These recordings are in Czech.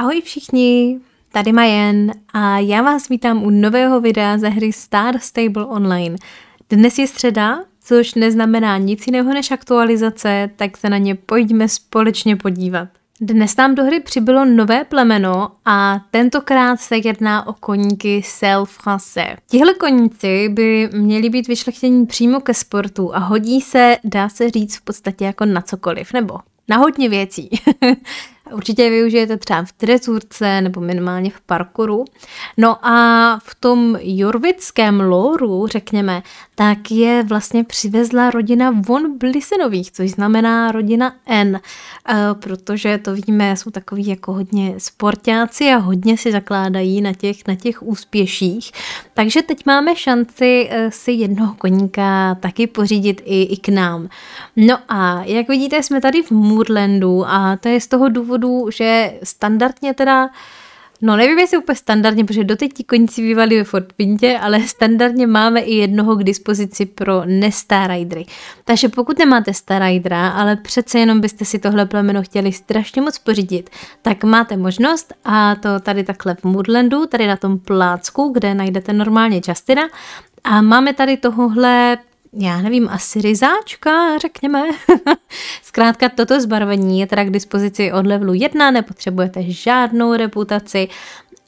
Ahoj všichni, tady Majen a já vás vítám u nového videa ze hry Star Stable Online. Dnes je středa, což neznamená nic jiného než aktualizace, tak se na ně pojďme společně podívat. Dnes nám do hry přibylo nové plemeno a tentokrát se jedná o koníky Self-Français. Tihle koníci by měli být vyšlechtění přímo ke sportu a hodí se, dá se říct, v podstatě jako na cokoliv, nebo na hodně věcí. Určitě je využijete třeba v trezurce nebo minimálně v parkouru. No a v tom jorvickém loru, řekněme, tak je vlastně přivezla rodina von Blisenových, což znamená rodina N, eh, protože to víme, jsou takový jako hodně sportáci a hodně si zakládají na těch, na těch úspěších. Takže teď máme šanci eh, si jednoho koníka taky pořídit i, i k nám. No a jak vidíte, jsme tady v Moorlandu a to je z toho důvodu, důvodů, že standardně teda No nevím, jestli úplně standardně, protože doteď ti koníci bývali ve Ford Pintě, ale standardně máme i jednoho k dispozici pro nestar Takže pokud nemáte star ridera, ale přece jenom byste si tohle plemeno chtěli strašně moc pořídit, tak máte možnost a to tady takhle v Moodlandu, tady na tom plácku, kde najdete normálně Justina, a máme tady tohohle já nevím, asi ryzáčka, řekněme. Zkrátka toto zbarvení je teda k dispozici od levelu 1, nepotřebujete žádnou reputaci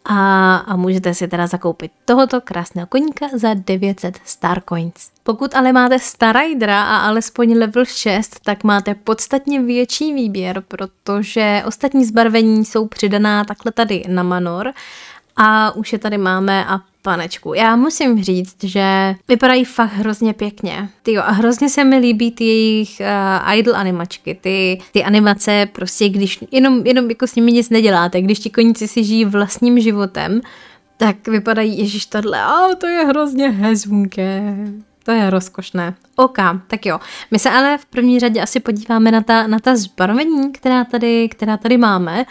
a, a můžete si teda zakoupit tohoto krásného koníka za 900 Starcoins. Pokud ale máte Staridera a alespoň level 6, tak máte podstatně větší výběr, protože ostatní zbarvení jsou přidaná takhle tady na Manor a už je tady máme a panečku. Já musím říct, že vypadají fakt hrozně pěkně. Ty jo, a hrozně se mi líbí ty jejich uh, idol animačky, ty, ty animace prostě, když jenom, jenom jako s nimi nic neděláte, když ti koníci si žijí vlastním životem, tak vypadají, ježiš, tohle, a oh, to je hrozně hezunké. To je rozkošné. OK, tak jo. My se ale v první řadě asi podíváme na ta, na ta zbarvení, která tady, která tady máme,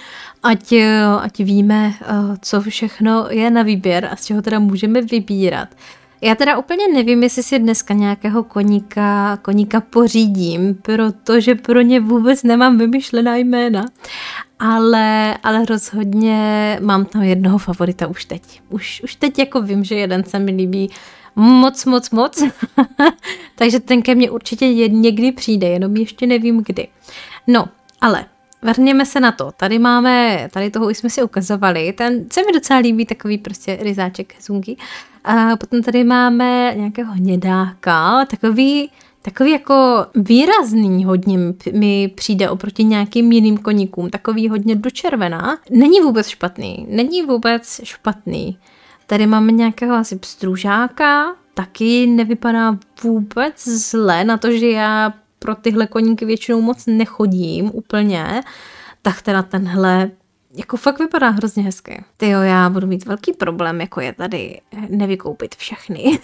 ať, eh, ať víme, eh, co všechno je na výběr a z čeho teda můžeme vybírat. Já teda úplně nevím, jestli si dneska nějakého koníka, koníka pořídím, protože pro ně vůbec nemám vymyšlená jména, ale, ale rozhodně mám tam jednoho favorita už teď. Už, už teď jako vím, že jeden se mi líbí moc, moc, moc. Takže ten ke mně určitě někdy přijde, jenom ještě nevím kdy. No, ale vrněme se na to. Tady máme, tady toho už jsme si ukazovali, ten se mi docela líbí, takový prostě ryzáček zunky. A potom tady máme nějakého hnědáka, takový, takový jako výrazný hodně mi přijde oproti nějakým jiným koníkům, takový hodně do červená. Není vůbec špatný, není vůbec špatný. Tady máme nějakého asi pstružáka, taky nevypadá vůbec zle na to, že já pro tyhle koníky většinou moc nechodím úplně, tak teda tenhle jako fakt vypadá hrozně hezky. Ty jo, já budu mít velký problém, jako je tady nevykoupit všechny.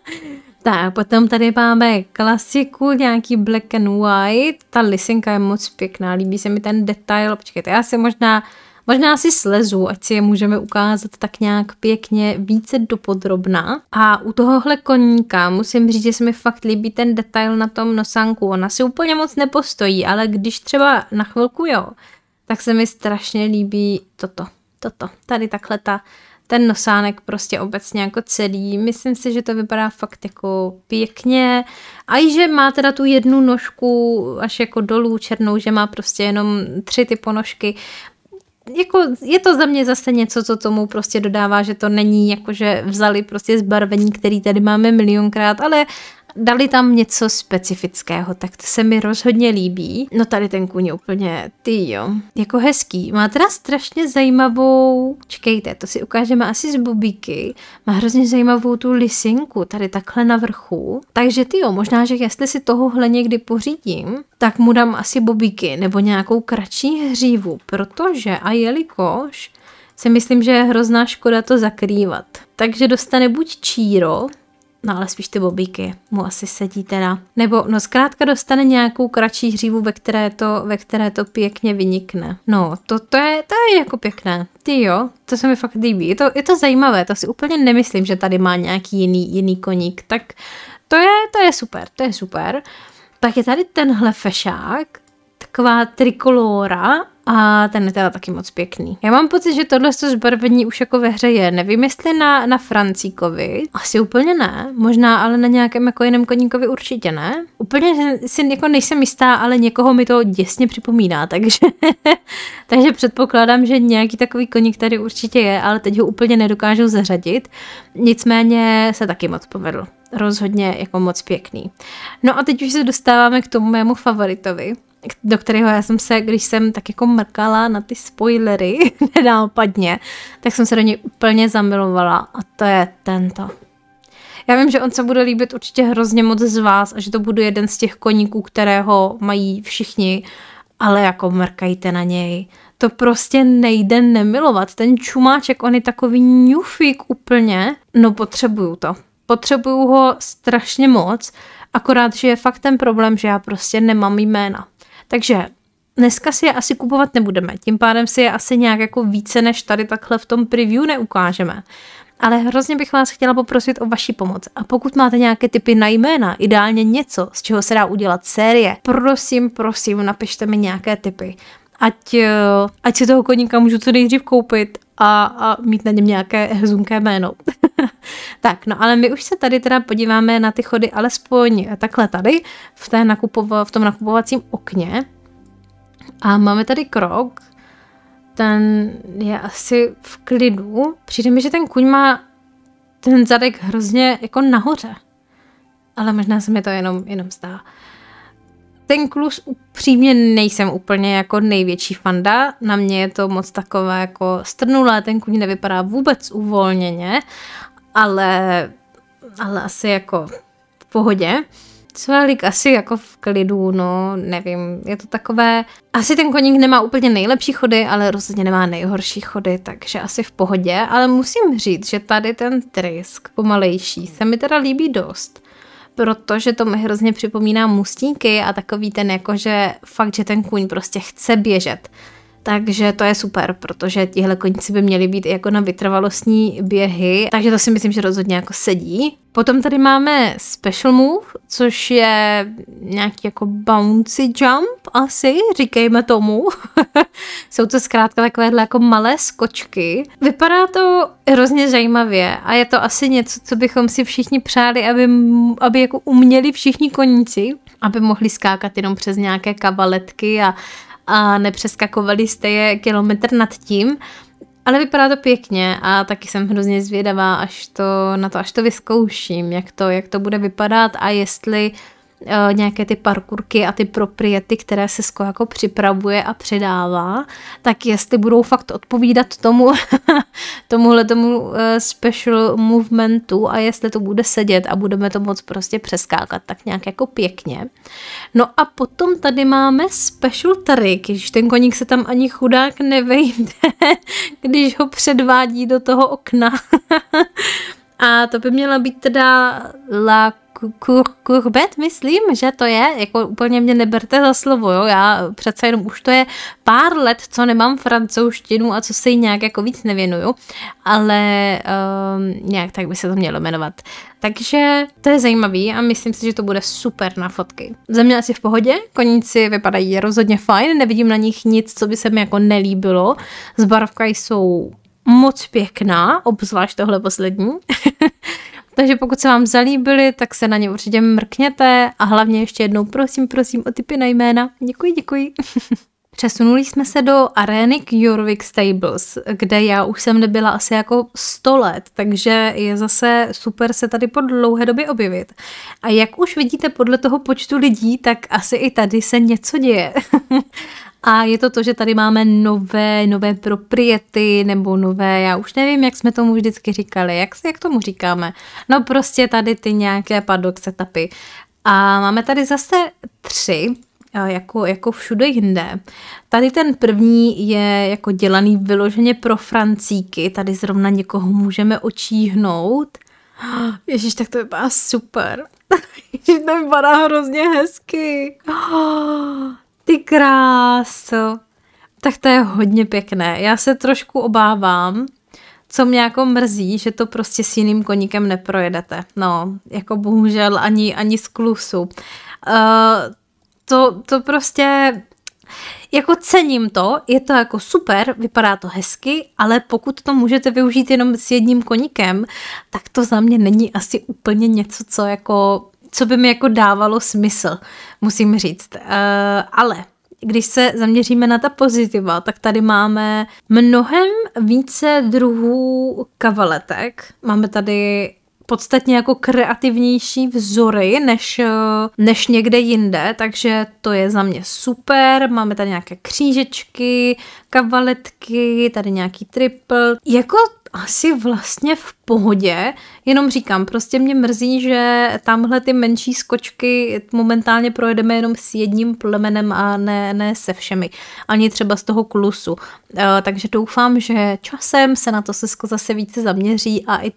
tak, potom tady máme klasiku, nějaký black and white. Ta lisinka je moc pěkná, líbí se mi ten detail. Počkejte, já si možná Možná si slezu, ať si je můžeme ukázat tak nějak pěkně více dopodrobná. A u tohohle koníka musím říct, že se mi fakt líbí ten detail na tom nosánku. Ona si úplně moc nepostojí, ale když třeba na chvilku jo, tak se mi strašně líbí toto, toto, tady takhle ta ten nosánek prostě obecně jako celý. Myslím si, že to vypadá fakt jako pěkně. A i že má teda tu jednu nožku až jako dolů černou, že má prostě jenom tři ty ponožky jako je to za mě zase něco, co tomu prostě dodává, že to není jako, že vzali prostě zbarvení, který tady máme milionkrát, ale dali tam něco specifického, tak to se mi rozhodně líbí. No tady ten kůň úplně, ty jo, jako hezký. Má teda strašně zajímavou, čekejte, to si ukážeme asi z bubíky, má hrozně zajímavou tu lisinku tady takhle na vrchu. Takže ty jo, možná, že jestli si tohohle někdy pořídím, tak mu dám asi bobíky nebo nějakou kratší hřívu, protože a jelikož si myslím, že je hrozná škoda to zakrývat. Takže dostane buď číro, No ale spíš ty bobíky mu asi sedí teda. Nebo no zkrátka dostane nějakou kratší hřívu, ve které to, ve které to pěkně vynikne. No, to, to, je, to je jako pěkné. Ty jo, to se mi fakt líbí. Je to, je to zajímavé, to si úplně nemyslím, že tady má nějaký jiný, jiný koník. Tak to je, to je super, to je super. Tak je tady tenhle fešák, taková trikolóra a ten je teda taky moc pěkný. Já mám pocit, že tohle zbarvení už jako ve hře je. Nevím, jestli na, na Francíkovi. Asi úplně ne. Možná ale na nějakém jako jiném koníkovi určitě ne. Úplně si jako nejsem jistá, ale někoho mi to děsně připomíná, takže, takže předpokládám, že nějaký takový koník tady určitě je, ale teď ho úplně nedokážu zařadit. Nicméně se taky moc povedl. Rozhodně jako moc pěkný. No a teď už se dostáváme k tomu mému favoritovi do kterého já jsem se, když jsem tak jako mrkala na ty spoilery nenápadně, tak jsem se do něj úplně zamilovala a to je tento. Já vím, že on se bude líbit určitě hrozně moc z vás a že to bude jeden z těch koníků, kterého mají všichni, ale jako mrkajte na něj. To prostě nejde nemilovat. Ten čumáček, on je takový ňufík úplně. No potřebuju to. Potřebuju ho strašně moc, akorát, že je fakt ten problém, že já prostě nemám jména. Takže dneska si je asi kupovat nebudeme, tím pádem si je asi nějak jako více než tady takhle v tom preview neukážeme. Ale hrozně bych vás chtěla poprosit o vaši pomoc. A pokud máte nějaké typy na jména, ideálně něco, z čeho se dá udělat série, prosím, prosím, napište mi nějaké typy ať, eh, ať si toho koníka můžu co nejdřív koupit a, a mít na něm nějaké hezunké jméno. tak, no ale my už se tady teda podíváme na ty chody alespoň takhle tady, v, té nakupova, v tom nakupovacím okně. A máme tady krok, ten je asi v klidu. Přijde mi, že ten kuň má ten zadek hrozně jako nahoře. Ale možná se mi to jenom, jenom zdá. Uh, ten klus upřímně nejsem úplně jako největší fanda, na mě je to moc takové jako strnulé, ten kůň nevypadá vůbec uvolněně, ale, ale asi jako v pohodě. Cvelík asi jako v klidu, no nevím, je to takové, asi ten koník nemá úplně nejlepší chody, ale rozhodně nemá nejhorší chody, takže asi v pohodě, ale musím říct, že tady ten trysk pomalejší se mi teda líbí dost protože to mi hrozně připomíná mustíky a takový ten jako, že fakt, že ten kůň prostě chce běžet. Takže to je super, protože tihle koníci by měli být jako na vytrvalostní běhy, takže to si myslím, že rozhodně jako sedí. Potom tady máme special move, což je nějaký jako bouncy jump asi, říkejme tomu. Jsou to zkrátka takovéhle jako malé skočky. Vypadá to hrozně zajímavě a je to asi něco, co bychom si všichni přáli, aby, aby jako uměli všichni koníci, aby mohli skákat jenom přes nějaké kabaletky a a nepřeskakovali jste je kilometr nad tím, ale vypadá to pěkně a taky jsem hrozně zvědavá, až to, na to, až to vyzkouším, jak to, jak to bude vypadat a jestli Eh, nějaké ty parkurky a ty propriety, které se jako připravuje a předává, tak jestli budou fakt odpovídat tomu, tomuhle tomu eh, special movementu a jestli to bude sedět a budeme to moc prostě přeskákat tak nějak jako pěkně. No a potom tady máme special trick, když ten koník se tam ani chudák nevejde, když ho předvádí do toho okna. A to by mělo být teda La kur, Kurbet, myslím, že to je, jako úplně mě neberte za slovo, jo, já přece jenom už to je pár let, co nemám francouzštinu a co se jí nějak jako víc nevěnuju, ale um, nějak tak by se to mělo jmenovat. Takže to je zajímavý a myslím si, že to bude super na fotky. Země asi v pohodě, koníci vypadají rozhodně fajn, nevidím na nich nic, co by se mi jako nelíbilo. Zbarvka jsou moc pěkná, obzvlášť tohle poslední. Takže pokud se vám zalíbily, tak se na ně určitě mrkněte a hlavně ještě jednou prosím, prosím o typy na jména. Děkuji, děkuji. Přesunuli jsme se do arény Jurvik Stables, kde já už jsem nebyla asi jako 100 let, takže je zase super se tady po dlouhé době objevit. A jak už vidíte podle toho počtu lidí, tak asi i tady se něco děje. A je to to, že tady máme nové, nové propriety nebo nové, já už nevím, jak jsme tomu vždycky říkali, jak, jak tomu říkáme. No prostě tady ty nějaké paddock setupy. A máme tady zase tři, jako, jako všude jinde. Tady ten první je jako dělaný vyloženě pro francíky, tady zrovna někoho můžeme očíhnout. Ježíš, tak to vypadá super. Ježíš, to vypadá hrozně hezky. Ty kráso. Tak to je hodně pěkné. Já se trošku obávám, co mě jako mrzí, že to prostě s jiným koníkem neprojedete. No, jako bohužel ani, ani z klusu. Uh, to, to prostě jako cením to, je to jako super, vypadá to hezky, ale pokud to můžete využít jenom s jedním koníkem, tak to za mě není asi úplně něco, co jako co by mi jako dávalo smysl, musím říct. Eh, ale když se zaměříme na ta pozitiva, tak tady máme mnohem více druhů kavaletek. Máme tady podstatně jako kreativnější vzory než, eh, než někde jinde, takže to je za mě super. Máme tady nějaké křížečky, kavaletky, tady nějaký triple. Jako asi vlastně v pohodě, jenom říkám, prostě mě mrzí, že tamhle ty menší skočky momentálně projedeme jenom s jedním plemenem a ne, ne se všemi, ani třeba z toho klusu. Eh, takže doufám, že časem se na to Sesko zase více zaměří a i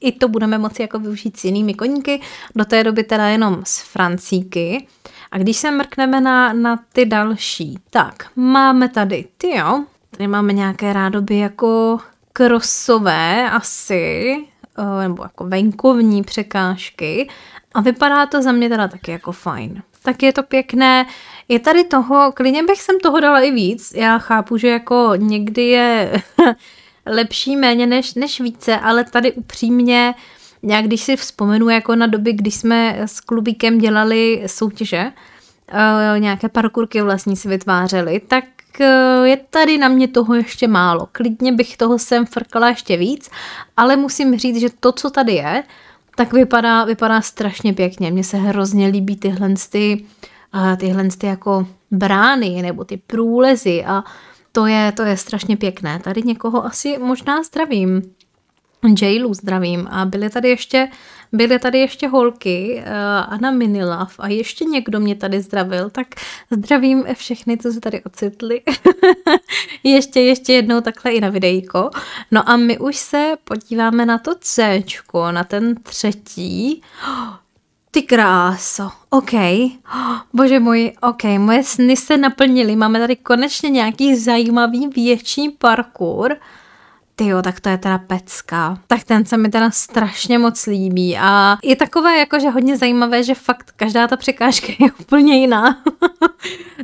i to budeme moci jako využít s jinými koníky, do té doby teda jenom s francíky. A když se mrkneme na, na ty další, tak máme tady, ty jo, tady máme nějaké rádoby jako krosové asi, eh, nebo jako venkovní překážky a vypadá to za mě teda taky jako fajn. Tak je to pěkné. Je tady toho, klidně bych sem toho dala i víc. Já chápu, že jako někdy je lepší méně než, než více, ale tady upřímně já když si vzpomenu jako na doby, kdy jsme s klubíkem dělali soutěže, eh, nějaké parkurky vlastní si vytvářeli, tak Eh, je tady na mě toho ještě málo. Klidně bych toho sem frkala ještě víc, ale musím říct, že to, co tady je, tak vypadá, vypadá strašně pěkně. Mně se hrozně líbí tyhle ty, eh, tyhle ty jako brány nebo ty průlezy a to je, to je strašně pěkné. Tady někoho asi možná zdravím. Jailu zdravím a byly tady ještě uh, byly tady ještě holky, uh, Anna Minilav a ještě někdo mě tady zdravil, tak zdravím všechny, co se tady ocitli. ještě, ještě jednou takhle i na videjko. No a my už se podíváme na to C, na ten třetí. Ty kráso, OK. Oh, bože můj, OK, moje sny se naplnily. Máme tady konečně nějaký zajímavý větší parkour ty jo, tak to je teda pecka. Tak ten se mi teda strašně moc líbí a je takové jakože hodně zajímavé, že fakt každá ta překážka je úplně jiná.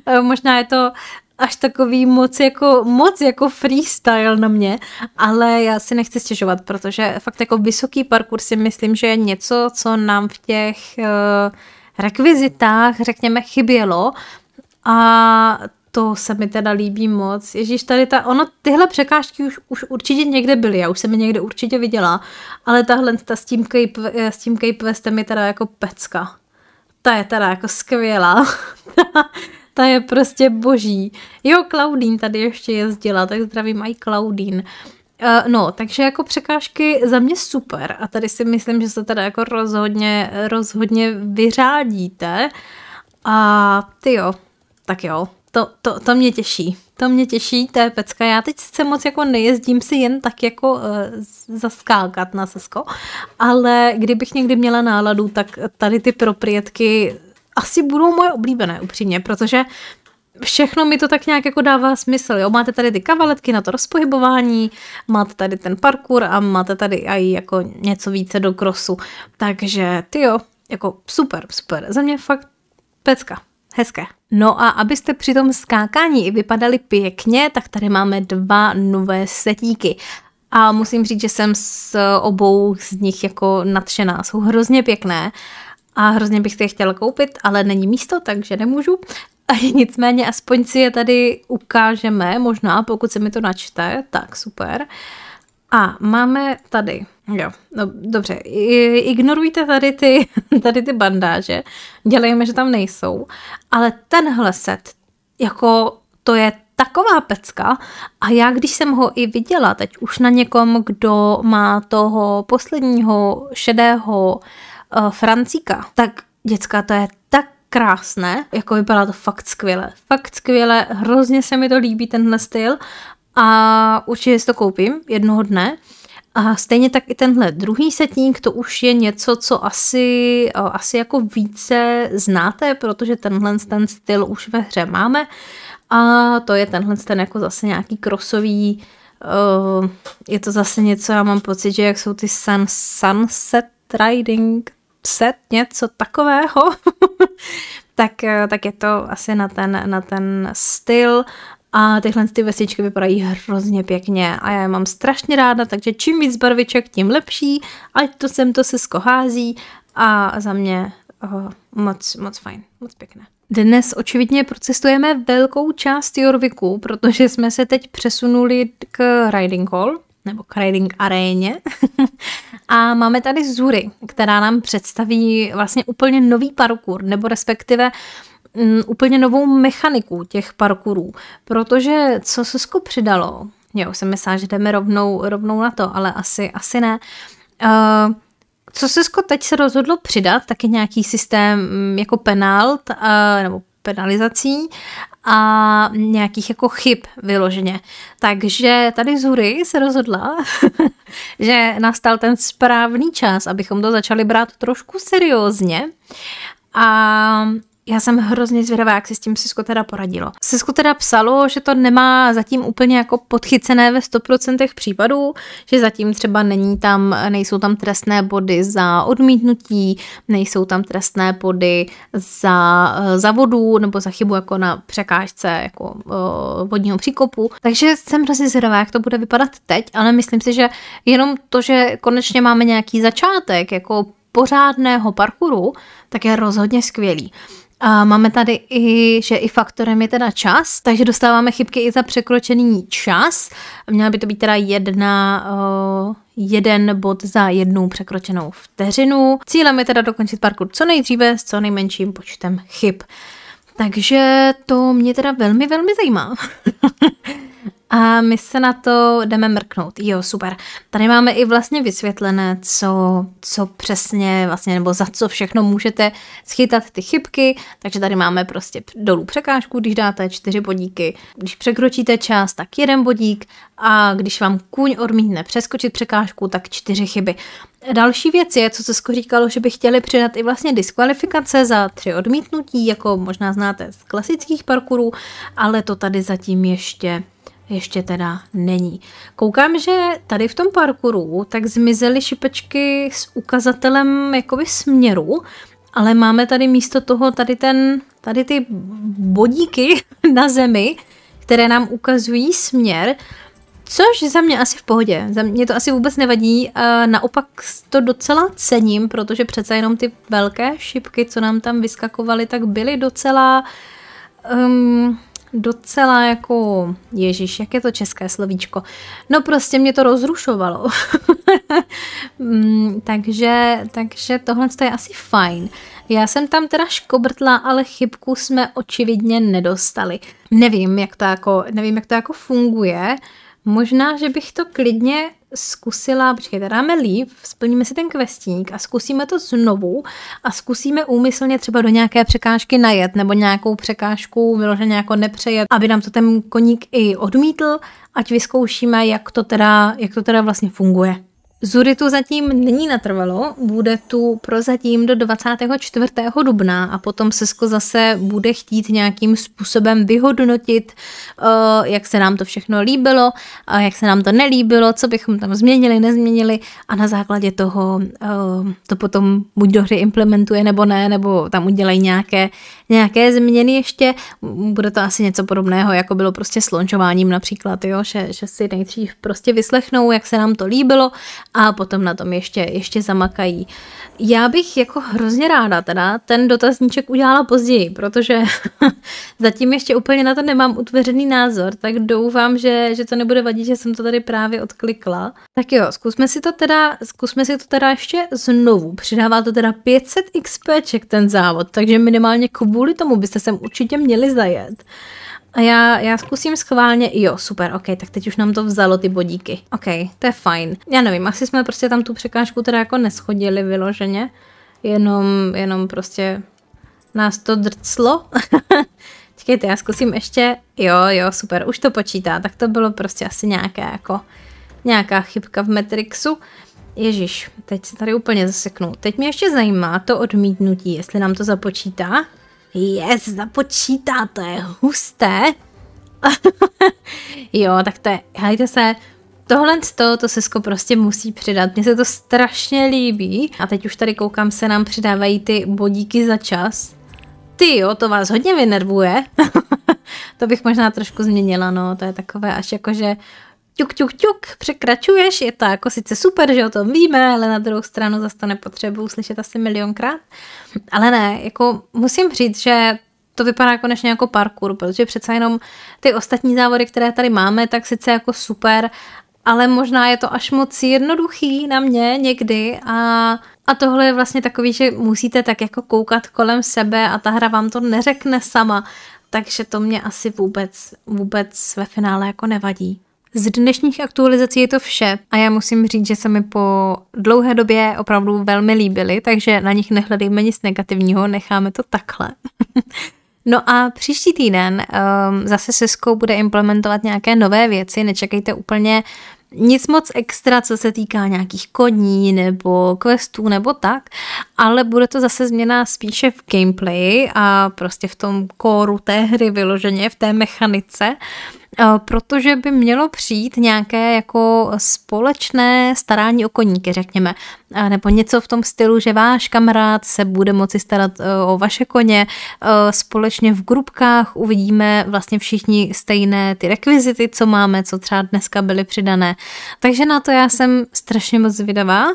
Eh, možná je to až takový moc jako, moc jako freestyle na mě, ale já si nechci stěžovat, protože fakt jako vysoký parkour si myslím, že je něco, co nám v těch uh, rekvizitách, řekněme, chybělo a to se mi teda líbí moc. Ježíš, tady ta, ono, tyhle překážky už, už určitě někde byly, já už jsem je někde určitě viděla, ale tahle ta s tím Cape, eh, s tím Cape Westem je teda jako pecka. Ta je teda jako skvělá. ta je prostě boží. Jo, Claudine tady ještě jezdila, tak zdravím i Claudine. Eh, no, takže jako překážky za mě super a tady si myslím, že se teda jako rozhodně, rozhodně vyřádíte a ty jo, tak jo, to, to, to mě těší. To mě těší, to je pecka. Já teď sice moc jako nejezdím si jen tak jako uh, zaskákat na sesko, ale kdybych někdy měla náladu, tak tady ty proprietky asi budou moje oblíbené upřímně, protože všechno mi to tak nějak jako dává smysl. Jo? Máte tady ty kavaletky na to rozpohybování, máte tady ten parkour a máte tady i jako něco více do krosu. Takže ty jo, jako super, super. Za mě fakt pecka. Hezké. No a abyste při tom skákání i vypadali pěkně, tak tady máme dva nové setíky. A musím říct, že jsem s obou z nich jako nadšená. Jsou hrozně pěkné a hrozně bych si je chtěla koupit, ale není místo, takže nemůžu. A nicméně aspoň si je tady ukážeme, možná pokud se mi to načte, tak super. Uh, a máme tady, jo, no, dobře, ignorujte tady ty, tady ty bandáže, dělejme, že tam nejsou, ale tenhle set, jako to je taková pecka a já, když jsem ho i viděla, teď už na někom, kdo má toho posledního šedého uh, Francíka, tak děcka, to je tak krásné, jako vypadá to fakt skvěle. Fakt skvěle, hrozně se mi to líbí tenhle styl a určitě si to koupím jednoho dne. A stejně tak i tenhle druhý setník, to už je něco, co asi, eh, asi jako více znáte, protože tenhle ten styl už ve hře máme. A to je tenhle ten jako zase nějaký krosový, eh, je to zase něco, já mám pocit, že jak jsou ty sun, sunset riding set, něco takového, tak, eh, tak je to asi na ten, na ten styl a tyhle ty vesičky vypadají hrozně pěkně a já je mám strašně ráda, takže čím víc barviček, tím lepší, ať to sem to se skohází a za mě oh, moc, moc fajn, moc pěkné. Dnes očividně procestujeme velkou část Jorviku, protože jsme se teď přesunuli k Riding Hall, nebo k Riding Aréně. a máme tady Zury, která nám představí vlastně úplně nový parkour, nebo respektive uh, Mm, úplně novou mechaniku těch parkourů, protože co Susko přidalo, jo, jsem myslela, že jdeme rovnou, rovnou na to, ale asi, asi ne, uh, co Susko teď se rozhodlo přidat, taky nějaký systém mm, jako penalt uh, nebo penalizací a nějakých jako chyb vyloženě. Takže tady Zury se rozhodla, že nastal ten správný čas, abychom to začali brát trošku seriózně a já jsem hrozně zvědavá, jak si s tím sisko teda poradilo. Sisko teda psalo, že to nemá zatím úplně jako podchycené ve 100% případů, že zatím třeba není tam, nejsou tam trestné body za odmítnutí, nejsou tam trestné body za eh, zavodu nebo za chybu jako na překážce jako eh, vodního příkopu. Takže jsem hrozně zvědavá, jak to bude vypadat teď, ale myslím si, že jenom to, že konečně máme nějaký začátek, jako pořádného parkouru, tak je rozhodně skvělý. A máme tady i, že i faktorem je teda čas, takže dostáváme chybky i za překročený čas. Měla by to být teda jedna, uh, jeden bod za jednu překročenou vteřinu. Cílem je teda dokončit parkour co nejdříve s co nejmenším počtem chyb. Takže to mě teda velmi, velmi zajímá. A my se na to jdeme mrknout. Jo, super. Tady máme i vlastně vysvětlené, co, co přesně vlastně, nebo za co všechno můžete schytat ty chybky. Takže tady máme prostě dolů překážku, když dáte čtyři bodíky. Když překročíte čas, tak jeden bodík. A když vám kůň odmítne přeskočit překážku, tak čtyři chyby. Další věc je, co skoro říkalo, že by chtěli přidat i vlastně diskvalifikace za tři odmítnutí, jako možná znáte z klasických parkourů, ale to tady zatím ještě ještě teda není. Koukám, že tady v tom parkouru tak zmizely šipečky s ukazatelem jakoby směru, ale máme tady místo toho tady, ten, tady ty bodíky na zemi, které nám ukazují směr, což za mě asi v pohodě. Za mě to asi vůbec nevadí, a naopak to docela cením, protože přece jenom ty velké šipky, co nám tam vyskakovaly, tak byly docela... Um, docela jako, ježíš, jak je to české slovíčko, no prostě mě to rozrušovalo. Mm, takže, takže tohle je asi fajn. Já jsem tam teda škobrtla, ale chybku jsme očividně nedostali. Nevím, jak to jako, nevím, jak to jako funguje. Možná, že bych to klidně zkusila, počkejte, dáme líp, splníme si ten kvestík a zkusíme to znovu a zkusíme úmyslně třeba do nějaké překážky najet nebo nějakou překážku vyloženě jako nepřejet, aby nám to ten koník i odmítl, ať vyzkoušíme, jak to teda, jak to teda vlastně funguje. Zury tu zatím není natrvalo, bude tu prozatím do 24. dubna a potom Sesko zase bude chtít nějakým způsobem vyhodnotit, eh, jak se nám to všechno líbilo, jak se nám to nelíbilo, co bychom tam změnili, nezměnili a na základě toho eh, to potom buď do hry implementuje nebo ne, nebo tam udělají nějaké, nějaké změny ještě. Bude to asi něco podobného, jako bylo prostě s například, jo? Že, že si nejdřív prostě vyslechnou, jak se nám to líbilo a potom na tom ještě, ještě zamakají. Já bych jako hrozně ráda teda ten dotazníček udělala později, protože zatím ještě úplně na to nemám utvořený názor, tak doufám, že, že to nebude vadit, že jsem to tady právě odklikla. Tak jo, zkusme si to teda, zkusme si to teda ještě znovu. Přidává to teda 500 XPček ten závod, takže minimálně kvůli tomu byste sem určitě měli zajet. A já, já zkusím schválně, jo, super, ok, tak teď už nám to vzalo ty bodíky. Ok, to je fajn. Já nevím, asi jsme prostě tam tu překážku teda jako neschodili vyloženě, jenom, jenom prostě nás to drclo. Čekajte, já zkusím ještě, jo, jo, super, už to počítá, tak to bylo prostě asi nějaké jako, nějaká chybka v Matrixu. Ježíš, teď se tady úplně zaseknu. Teď mě ještě zajímá to odmítnutí, jestli nám to započítá. Yes, je husté. jo, tak to je, hejte se, Tohle z toho to Sesko prostě musí přidat. Mně se to strašně líbí. A teď už tady koukám, se nám přidávají ty bodíky za čas. Ty jo, to vás hodně vynervuje. to bych možná trošku změnila, no. To je takové až jakože ťuk, ťuk, ťuk, překračuješ, je to jako sice super, že o tom víme, ale na druhou stranu zase to nepotřebuji slyšet asi milionkrát. Ale ne, jako musím říct, že to vypadá konečně jako parkour, protože přece jenom ty ostatní závody, které tady máme, tak sice jako super, ale možná je to až moc jednoduchý na mě někdy a, a tohle je vlastně takový, že musíte tak jako koukat kolem sebe a ta hra vám to neřekne sama, takže to mě asi vůbec, vůbec ve finále jako nevadí. Z dnešních aktualizací je to vše a já musím říct, že se mi po dlouhé době opravdu velmi líbily, takže na nich nehledejme nic negativního, necháme to takhle. No a příští týden um, zase Cisco bude implementovat nějaké nové věci, nečekejte úplně nic moc extra, co se týká nějakých koní nebo questů nebo tak, ale bude to zase změna spíše v gameplay a prostě v tom kóru té hry vyloženě, v té mechanice. Um, Eh, protože by mělo přijít nějaké jako společné starání o koníky, řekněme, eh, nebo něco v tom stylu, že váš kamarád se bude moci starat eh, o vaše koně, společně v grupkách uvidíme vlastně všichni stejné ty rekvizity, co máme, co třeba dneska byly přidané. Takže na to já jsem strašně moc zvědavá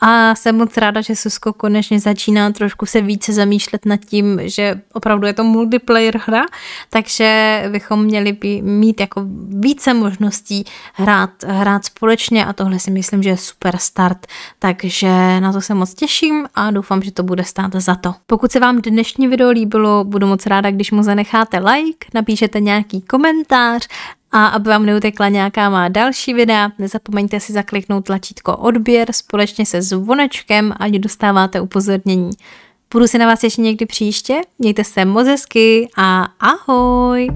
a jsem moc ráda, že Susko konečně začíná trošku se více zamýšlet nad tím, že opravdu je to multiplayer hra, takže bychom měli by mít jako více možností hrát, hrát společně a tohle si myslím, že je super start, takže na to se moc těším a doufám, že to bude stát za to. Pokud se vám dnešní video líbilo, budu moc ráda, když mu zanecháte like, napíšete nějaký komentář a aby vám neutekla nějaká má další videa, nezapomeňte si zakliknout tlačítko odběr společně se zvonečkem, ať dostáváte upozornění. Budu se na vás ještě někdy příště, mějte se moc hezky a ahoj!